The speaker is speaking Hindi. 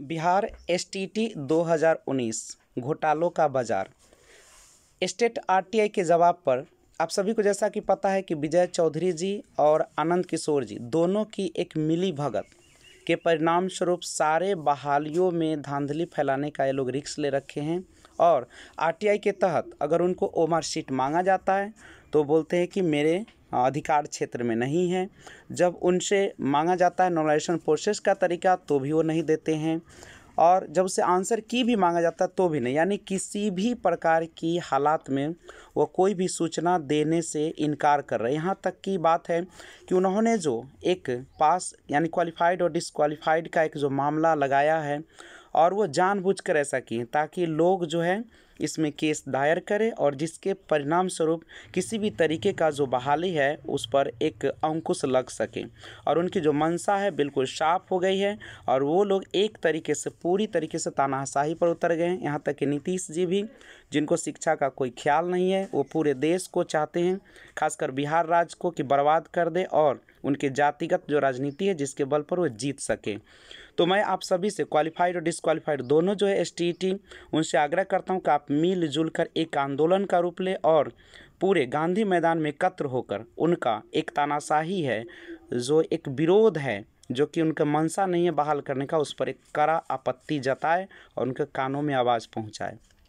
बिहार एसटीटी 2019 घोटालों का बाजार स्टेट आरटीआई के जवाब पर आप सभी को जैसा कि पता है कि विजय चौधरी जी और आनंद किशोर जी दोनों की एक मिली भगत के परिणाम स्वरूप सारे बहालियों में धांधली फैलाने का ये लोग रिक्स ले रखे हैं और आरटीआई के तहत अगर उनको ओमर सीट मांगा जाता है तो बोलते हैं कि मेरे हाँ, अधिकार क्षेत्र में नहीं है जब उनसे मांगा जाता है नॉमिनेशन प्रोसेस का तरीका तो भी वो नहीं देते हैं और जब उसे आंसर की भी मांगा जाता है तो भी नहीं यानी किसी भी प्रकार की हालात में वो कोई भी सूचना देने से इनकार कर रहे हैं यहाँ तक की बात है कि उन्होंने जो एक पास यानी क्वालिफाइड और डिसक्वालीफाइड का एक जो मामला लगाया है और वो जानबूझकर ऐसा किए ताकि लोग जो है इसमें केस दायर करें और जिसके परिणाम स्वरूप किसी भी तरीके का जो बहाली है उस पर एक अंकुश लग सके और उनकी जो मंशा है बिल्कुल साफ हो गई है और वो लोग एक तरीके से पूरी तरीके से तानाशाही पर उतर गए हैं यहाँ तक कि नीतीश जी भी जिनको शिक्षा का कोई ख्याल नहीं है वो पूरे देश को चाहते हैं खासकर बिहार राज्य को कि बर्बाद कर दे और उनके जातिगत जो राजनीति है जिसके बल पर वो जीत सके तो मैं आप सभी से क्वालिफाइड और डिसक्वालीफाइड दोनों जो है एस e उनसे आग्रह करता हूँ कि आप मिलजुल कर एक आंदोलन का रूप लें और पूरे गांधी मैदान में एकत्र होकर उनका एक तानाशाही है जो एक विरोध है जो कि उनका मनसा नहीं है बहाल करने का उस पर एक कड़ा आपत्ति जताए और उनके कानों में आवाज़ पहुँचाए